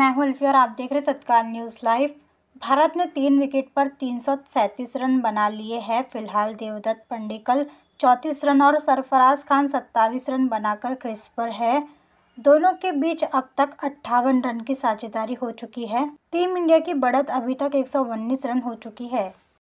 मैं हूँ और आप देख रहे तत्काल न्यूज़ लाइव भारत ने तीन विकेट पर तीन सौ सैंतीस रन बना लिए हैं फिलहाल देवदत्त पंडिकल चौंतीस रन और सरफराज खान सत्ताईस रन बनाकर क्रिस पर है दोनों के बीच अब तक अट्ठावन रन की साझेदारी हो चुकी है टीम इंडिया की बढ़त अभी तक एक रन हो चुकी है